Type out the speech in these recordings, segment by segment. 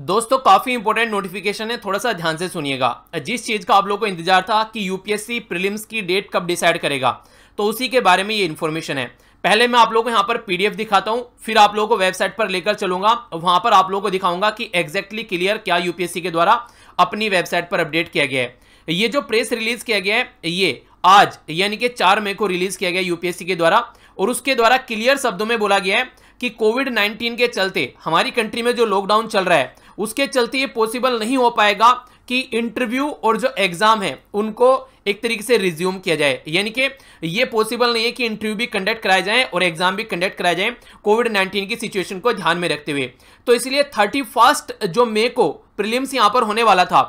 दोस्तों काफ़ी important notification है थोड़ा सा ध्यान से सुनिएगा जिस चीज़ का आप लोगों को इंतजार था कि यूपीएससी प्रीलिम्स की डेट कब डिसाइड करेगा तो उसी के बारे में ये इन्फॉर्मेशन है पहले मैं आप लोगों को यहाँ पर पीडीएफ दिखाता हूँ फिर आप लोगों को वेबसाइट पर लेकर चलूंगा वहां पर आप लोगों को दिखाऊंगा कि एग्जैक्टली क्लियर क्या यूपीएससी के द्वारा अपनी वेबसाइट पर अपडेट किया गया है ये जो प्रेस रिलीज किया गया है ये आज यानी कि चार मई को रिलीज किया गया यूपीएससी के द्वारा और उसके द्वारा क्लियर शब्दों में बोला गया है कि कोविड 19 के चलते हमारी कंट्री में जो लॉकडाउन चल रहा है उसके चलते ये पॉसिबल नहीं हो पाएगा कि इंटरव्यू और जो एग्ज़ाम है उनको एक तरीके से रिज्यूम किया जाए यानी कि ये पॉसिबल नहीं है कि इंटरव्यू भी कंडक्ट कराए जाएं और एग्ज़ाम भी कंडक्ट कराए जाएं कोविड 19 की सिचुएशन को ध्यान में रखते हुए तो इसलिए थर्टी फर्स्ट जो मे को प्रिलियम्स यहाँ पर होने वाला था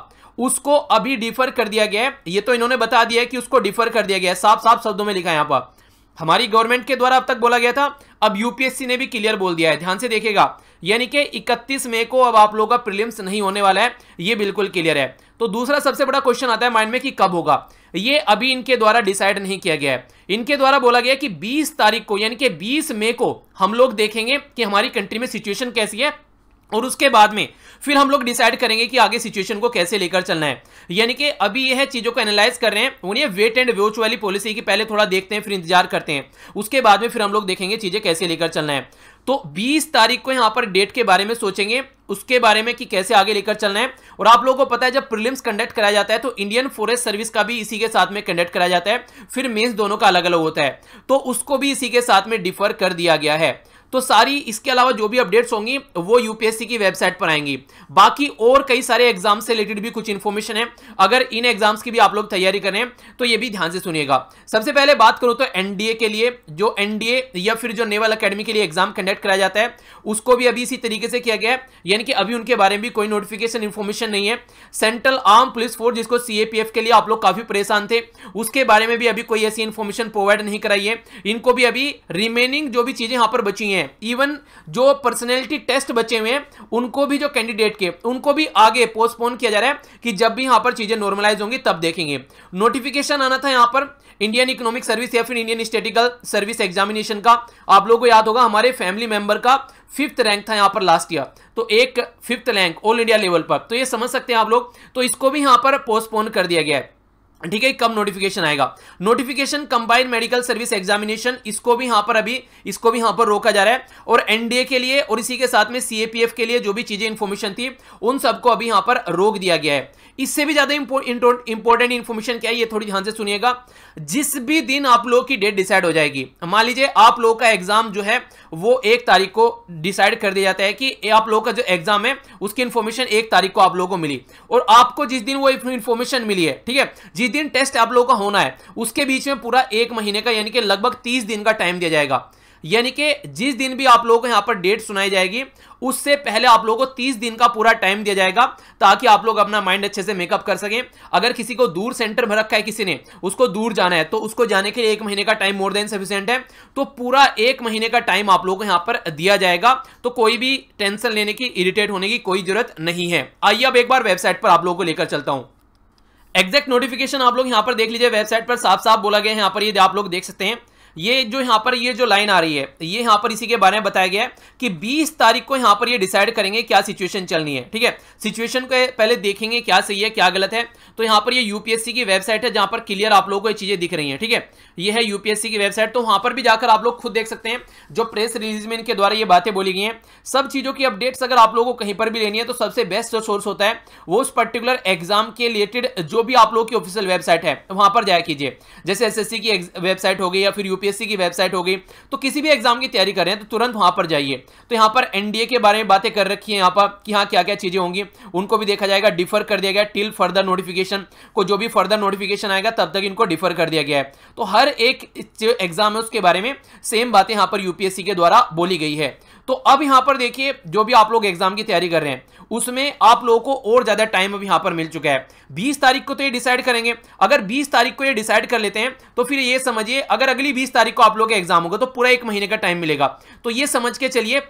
उसको अभी डिफर कर दिया गया है ये तो इन्होंने बता दिया है कि उसको डिफर कर दिया गया है साफ साफ शब्दों में लिखा है यहां पर हमारी गवर्नमेंट के द्वारा अब तक बोला गया था अब यूपीएससी ने भी क्लियर बोल दिया है ध्यान से देखेगा यानी कि 31 मई को अब आप लोगों का प्रीलिम्स नहीं होने वाला है ये बिल्कुल क्लियर है तो दूसरा सबसे बड़ा क्वेश्चन आता है माइंड में कि कब होगा ये अभी इनके द्वारा डिसाइड नहीं किया गया है इनके द्वारा बोला गया कि 20 तारीख को यानी कि 20 मई को हम लोग देखेंगे कि हमारी कंट्री में सिचुएशन कैसी है और उसके बाद में फिर हम लोग डिसाइड करेंगे कि आगे सिचुएशन को कैसे लेकर चलना है यानी कि अभी ये है चीज़ों को एनालाइज कर रहे हैं उन्हें वेट एंड वोच वाली पॉलिसी की पहले थोड़ा देखते हैं फिर इंतजार करते हैं उसके बाद में फिर हम लोग देखेंगे चीज़ें कैसे लेकर चलना है तो 20 तारीख को यहां पर डेट के बारे में सोचेंगे उसके बारे में कि कैसे आगे लेकर चलना है और आप लोगों को पता है जब प्रीलिम्स कंडक्ट कराया जाता है तो इंडियन फॉरेस्ट सर्विस का भी इसी के साथ में कंडक्ट कराया जाता है फिर मेंस दोनों का अलग अलग होता है तो उसको भी इसी के साथ में डिफर कर दिया गया है तो सारी इसके अलावा जो भी अपडेट्स होंगी वो यूपीएससी की वेबसाइट पर आएंगी बाकी और कई सारे एग्जाम से रिलेटेड भी कुछ इन्फॉर्मेशन है अगर इन एग्जाम्स की भी आप लोग तैयारी करें तो ये भी ध्यान से सुनिएगा सबसे पहले बात करो तो एनडीए के लिए जो एनडीए या फिर जो नेवल अकेडमी के लिए एग्जाम कंडक्ट कराया जाता है उसको भी अभी इसी तरीके से किया गया है यानी कि अभी उनके बारे में भी कोई नोटिफिकेशन इन्फॉर्मेशन नहीं है सेंट्रल आर्म पुलिस फोर्स जिसको सीएपीएफ के लिए आप लोग काफी परेशान थे उसके बारे में भी अभी कोई ऐसी इन्फॉर्मेशन प्रोवाइड नहीं कराई है इनको भी अभी रिमेनिंग जो भी चीजें यहां पर बची हैं हैं इवन जो पर्सनैलिटी टेस्ट बचे हुए हैं उनको भी जो कैंडिडेट के उनको भी आगे पोस्टपोन किया जा रहा है कि जब भी यहाँ पर चीज़ें नॉर्मलाइज होंगी तब देखेंगे नोटिफिकेशन आना था यहाँ पर इंडियन इकोनॉमिक सर्विस या फिर इंडियन स्टेटिकल सर्विस एग्जामिनेशन का आप लोगों को याद होगा हमारे फैमिली मेंबर का फिफ्थ रैंक था यहाँ पर लास्ट ईयर तो एक fifth rank all India level पर तो ये समझ सकते हैं आप लोग तो इसको भी यहाँ पर पोस्टपोन कर दिया गया है ठीक है कब नोटिफिकेशन आएगा notification combined medical service examination इसको भी यहां पर अभी इसको भी यहां पर रोका जा रहा है और एनडीए के लिए और इसी के साथ में सीएपीएफ के लिए जो भी चीजें इन्फॉर्मेशन थी उन सबको अभी यहां पर रोक दिया गया है इससे भी ज्यादा इंपॉर्टेंट इन्फॉर्मेशन क्या है ये थोड़ी ध्यान से सुनिएगा जिस भी दिन आप लोगों की डेट डिसाइड हो जाएगी मान लीजिए आप लोगों का एग्जाम जो है वो एक तारीख को डिसाइड कर दिया जाता है कि आप लोगों का जो एग्जाम है उसकी इन्फॉर्मेशन एक तारीख को आप लोगों को मिली और आपको जिस दिन वो इंफॉर्मेशन मिली है ठीक है जिस दिन टेस्ट आप लोगों का होना है उसके बीच में पूरा एक महीने का यानी कि लगभग तीस दिन का टाइम दिया जाएगा यानी कि जिस दिन भी आप लोगों को यहाँ पर डेट सुनाई जाएगी उससे पहले आप लोगों को 30 दिन का पूरा टाइम दिया जाएगा ताकि आप लोग अपना माइंड अच्छे से मेकअप कर सकें अगर किसी को दूर सेंटर भर रखा है किसी ने उसको दूर जाना है तो उसको जाने के लिए एक महीने का टाइम मोर देन सफिशियंट है तो पूरा एक महीने का टाइम आप लोगों को यहाँ पर दिया जाएगा तो कोई भी टेंशन लेने की इरिटेट होने की कोई जरूरत नहीं है आइए अब एक बार वेबसाइट पर आप लोगों को लेकर चलता हूँ एग्जैक्ट नोटिफिकेशन आप लोग यहाँ पर देख लीजिए वेबसाइट पर साफ साफ बोला गया है यहाँ पर ये आप लोग देख सकते हैं ये जो यहां पर ये जो लाइन आ रही है ये यहां पर इसी के बारे में बताया गया है कि 20 तारीख को यहां पर ये डिसाइड करेंगे क्या सिचुएशन चलनी है ठीक है सिचुएशन को पहले देखेंगे क्या सही है क्या गलत है तो यहां पर ये यूपीएससी की वेबसाइट है जहां पर क्लियर आप लोगों को ये चीज़ें दिख रही है ठीक है ये है यूपीएससी की वेबसाइट तो वहां पर भी जाकर आप लोग खुद देख सकते हैं जो प्रेस रिलीज में इनके द्वारा ये बातें बोली गई है सब चीज़ों की अपडेट्स अगर आप लोगों को कहीं पर भी लेनी है तो सबसे बेस्ट जो सोर्स होता है वो उस पर्टिकुलर एग्जाम के रिलेटेड जो भी आप लोगों की ऑफिशियल वेबसाइट है वहां पर जाया कीजिए जैसे एस की वेबसाइट हो गई या फिर यूपी यूपीएससी की वेबसाइट हो गई तो किसी भी एग्जाम की तैयारी कर रहे हैं तो तुरंत वहां पर जाइए तो यहां पर एनडीए के बारे में बातें कर रखी है यहां पर कि हाँ क्या क्या चीजें होंगी उनको भी देखा जाएगा डिफर कर दिया गया टिल फर्दर नोटिफिकेशन को जो भी फर्दर नोटिफिकेशन आएगा तब तक इनको डिफर कर दिया गया है तो हर एक एग्जाम है उसके बारे में सेम बातें यहां पर यूपीएससी के द्वारा बोली गई है तो अब यहां पर देखिए जो भी आप लोग एग्जाम की तैयारी कर रहे हैं उसमें आप लोगों को और ज़्यादा टाइम अब यहां पर मिल चुका है बीस तारीख को तो ये डिसाइड करेंगे अगर बीस तारीख को ये डिसाइड कर लेते हैं तो फिर ये समझिए अगर अगली बीस तारीख को आप लोग एग्जाम होगा तो पूरा एक महीने का टाइम मिलेगा तो ये समझ के चलिए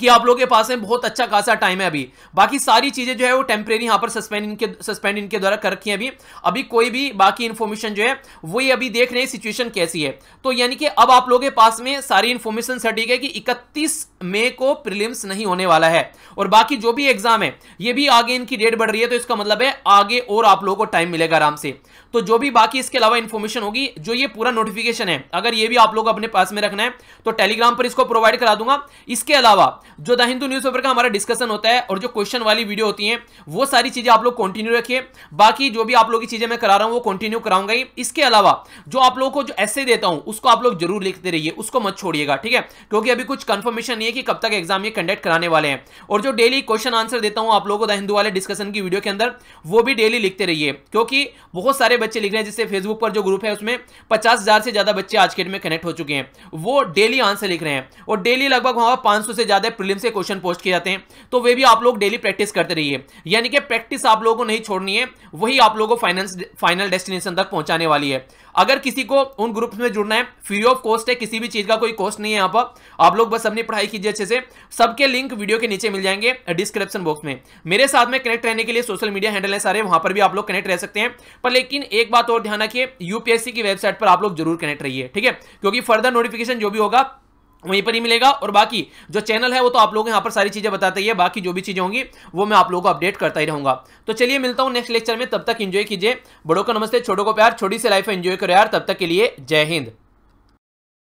कि आप लोगों के पास में बहुत अच्छा खासा टाइम है अभी बाकी सारी चीज़ें जो है वो टेम्परेरी यहां पर सस्पेंड इनके सस्पेंड इनके द्वारा कर रखी है अभी अभी कोई भी बाकी इन्फॉर्मेशन जो है वही अभी देख रहे हैं सिचुएशन कैसी है तो यानी कि अब आप लोगों के पास में सारी इन्फॉर्मेशन सटीक है कि इकतीस मई को प्रिलिम्स नहीं होने वाला है और बाकी जो भी एग्जाम है ये भी आगे इनकी डेट बढ़ रही है तो इसका मतलब है आगे और आप लोगों को टाइम मिलेगा आराम से तो जो भी बाकी इसके अलावा इन्फॉर्मेशन होगी जो ये पूरा नोटिफिकेशन है अगर ये भी आप लोग अपने पास में रखना है तो टेलीग्राम पर इसको प्रोवाइड करा दूंगा इसके अलावा जो द हिंदू न्यूज पेपर का हमारा डिस्कशन होता है और जो क्वेश्चन वाली वीडियो होती है वो सारी चीज़ें आप लोग कंटिन्यू रखिए बाकी जो भी आप लोग की चीज़ें मैं करा रहा हूँ वो कंटिन्यू कराऊंगा ही इसके अलावा जो आप लोगों को जो ऐसे देता हूँ उसको आप लोग जरूर लिखते रहिए उसको मत छोड़िएगा ठीक है क्योंकि अभी कुछ कंफर्मेशन नहीं है कि कब तक एग्जाम ये कंडक्ट कराने वाले हैं और जो डेली क्वेश्चन आंसर देता हूँ आप लोगों को द हिंदू वाले डिस्कशन की वीडियो के अंदर वो भी डेली लिखते रहिए क्योंकि बहुत सारे बच्चे लिख रहे हैं जिससे फेसबुक पर जो ग्रुप है उसमें पचास से ज़्यादा बच्चे आज के डेट में कनेक्ट हो चुके हैं वो डेली आंसर लिख रहे हैं और डेली लगभग वहाँ पाँच से ज़्यादा बाद है प्रीलिम्स के क्वेश्चन पोस्ट किए जाते हैं तो वे भी आप लोग डेली प्रैक्टिस करते रहिए यानी कि प्रैक्टिस आप लोगों को नहीं छोड़नी है वही आप लोगों को फाइनेंस फाइनल डेस्टिनेशन तक पहुंचाने वाली है अगर किसी को उन ग्रुप्स में जुड़ना है फ्री ऑफ कॉस्ट है किसी भी चीज़ का कोई कॉस्ट नहीं है यहाँ पर आप लोग बस अपनी पढ़ाई कीजिए अच्छे से सबके लिंक वीडियो के नीचे मिल जाएंगे डिस्क्रिप्शन बॉक्स में मेरे साथ में कनेक्ट रहने के लिए सोशल मीडिया हैंडल है सारे वहां पर भी आप लोग कनेक्ट रह सकते हैं पर लेकिन एक बात और ध्यान रखिए यूपीएससी की वेबसाइट पर आप लोग जरूर कनेक्ट रहिए ठीक है क्योंकि फर्दर नोटिफिकेशन जो भी होगा वहीं पर ही मिलेगा और बाकी जो चैनल है वो तो आप लोग यहाँ पर सारी चीज़ें बताते ही है बाकी जो भी चीज़ें होंगी वो मैं आप लोगों को अपडेट करता ही रहूंगा तो चलिए मिलता हूँ नेक्स्ट लेक्चर में तब तक इन्जॉय कीजिए बड़ों का नमस्ते छोटों को प्यार छोटी से लाइफ एंजॉय करो यार तब तक के लिए जय हिंद